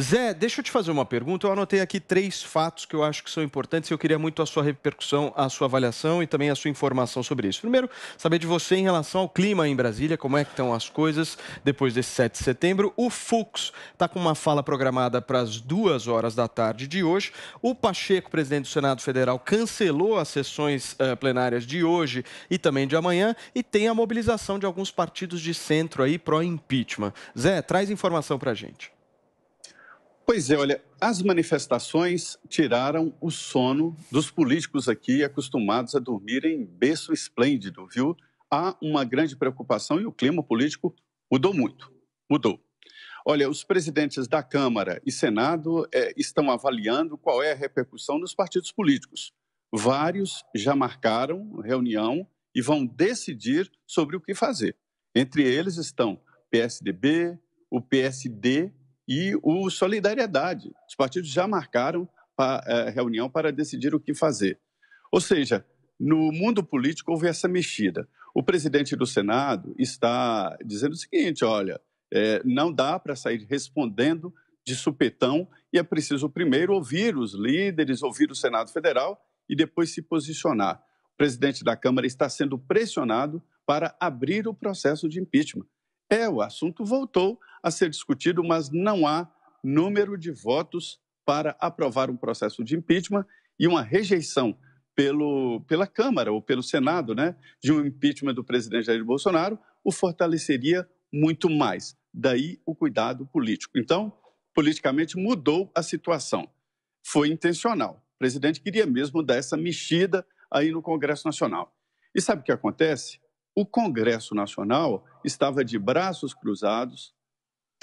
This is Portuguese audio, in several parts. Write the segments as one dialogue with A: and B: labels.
A: Zé, deixa eu te fazer uma pergunta. Eu anotei aqui três fatos que eu acho que são importantes e eu queria muito a sua repercussão, a sua avaliação e também a sua informação sobre isso. Primeiro, saber de você em relação ao clima em Brasília, como é que estão as coisas depois desse 7 de setembro. O Fux está com uma fala programada para as duas horas da tarde de hoje. O Pacheco, presidente do Senado Federal, cancelou as sessões uh, plenárias de hoje e também de amanhã e tem a mobilização de alguns partidos de centro aí pró-impeachment. Zé, traz informação para a gente. Pois é, olha, as manifestações tiraram o sono dos políticos aqui acostumados a dormir em berço esplêndido, viu? Há uma grande preocupação e o clima político mudou muito. Mudou. Olha, os presidentes da Câmara e Senado é, estão avaliando qual é a repercussão nos partidos políticos. Vários já marcaram reunião e vão decidir sobre o que fazer. Entre eles estão PSDB, o PSD e o Solidariedade. Os partidos já marcaram a é, reunião para decidir o que fazer. Ou seja, no mundo político houve essa mexida. O presidente do Senado está dizendo o seguinte: olha, é, não dá para sair respondendo de supetão e é preciso primeiro ouvir os líderes, ouvir o Senado Federal e depois se posicionar. O presidente da Câmara está sendo pressionado para abrir o processo de impeachment. É, o assunto voltou a ser discutido, mas não há número de votos para aprovar um processo de impeachment e uma rejeição pelo, pela Câmara ou pelo Senado né, de um impeachment do presidente Jair Bolsonaro, o fortaleceria muito mais. Daí o cuidado político. Então, politicamente mudou a situação. Foi intencional. O presidente queria mesmo dar essa mexida aí no Congresso Nacional. E sabe o que acontece? O Congresso Nacional estava de braços cruzados,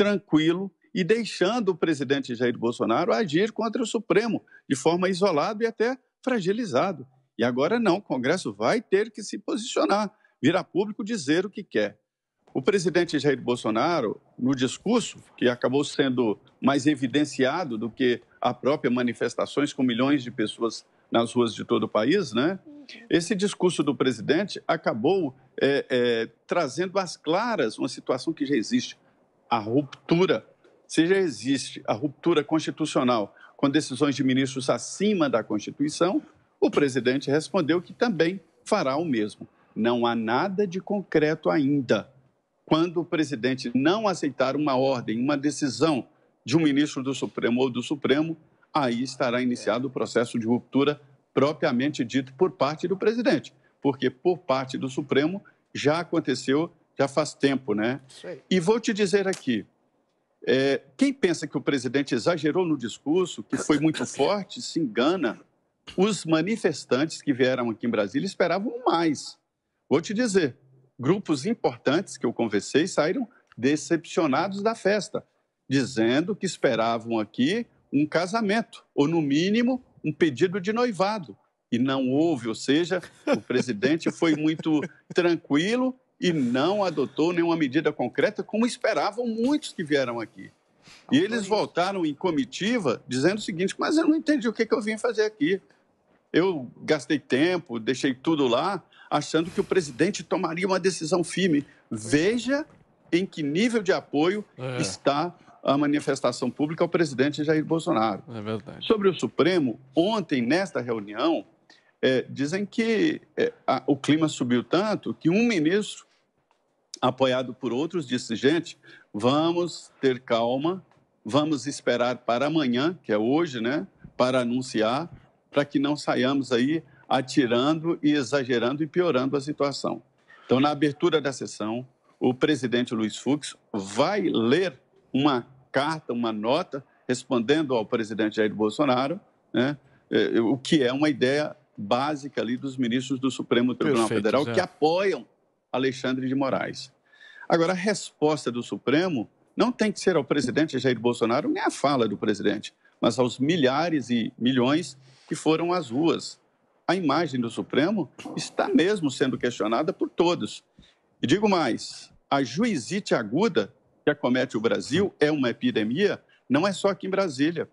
A: tranquilo e deixando o presidente Jair Bolsonaro agir contra o Supremo de forma isolada e até fragilizado. E agora não, o Congresso vai ter que se posicionar, virar público dizer o que quer. O presidente Jair Bolsonaro, no discurso, que acabou sendo mais evidenciado do que a própria manifestações com milhões de pessoas nas ruas de todo o país, né? Esse discurso do presidente acabou é, é, trazendo às claras uma situação que já existe, a ruptura, se já existe a ruptura constitucional com decisões de ministros acima da Constituição, o presidente respondeu que também fará o mesmo. Não há nada de concreto ainda. Quando o presidente não aceitar uma ordem, uma decisão de um ministro do Supremo ou do Supremo, aí estará iniciado o processo de ruptura propriamente dito por parte do presidente, porque por parte do Supremo já aconteceu já faz tempo, né? E vou te dizer aqui, é, quem pensa que o presidente exagerou no discurso, que foi muito forte, se engana. Os manifestantes que vieram aqui em Brasília esperavam mais. Vou te dizer, grupos importantes que eu conversei saíram decepcionados da festa, dizendo que esperavam aqui um casamento, ou no mínimo um pedido de noivado. E não houve, ou seja, o presidente foi muito tranquilo e não adotou nenhuma medida concreta, como esperavam muitos que vieram aqui. E eles voltaram em comitiva dizendo o seguinte: mas eu não entendi o que, que eu vim fazer aqui. Eu gastei tempo, deixei tudo lá, achando que o presidente tomaria uma decisão firme. Veja em que nível de apoio é. está a manifestação pública ao presidente Jair Bolsonaro. É verdade. Sobre o Supremo, ontem, nesta reunião, é, dizem que é, a, o clima subiu tanto que um ministro apoiado por outros, disse: gente, vamos ter calma, vamos esperar para amanhã, que é hoje, né, para anunciar, para que não saiamos aí atirando e exagerando e piorando a situação. Então, na abertura da sessão, o presidente Luiz Fux vai ler uma carta, uma nota, respondendo ao presidente Jair Bolsonaro, né, eh, o que é uma ideia básica ali dos ministros do Supremo Tribunal Perfeito, Federal, que apoiam Alexandre de Moraes. Agora, a resposta do Supremo não tem que ser ao presidente Jair Bolsonaro, nem à fala do presidente, mas aos milhares e milhões que foram às ruas. A imagem do Supremo está mesmo sendo questionada por todos. E digo mais: a juizite aguda que acomete o Brasil é uma epidemia, não é só aqui em Brasília.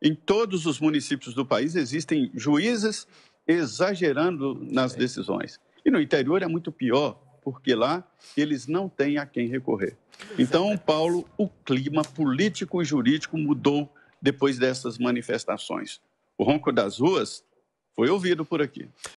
A: Em todos os municípios do país existem juízes exagerando nas decisões. E no interior é muito pior porque lá eles não têm a quem recorrer. Então, Paulo, o clima político e jurídico mudou depois dessas manifestações. O ronco das ruas foi ouvido por aqui.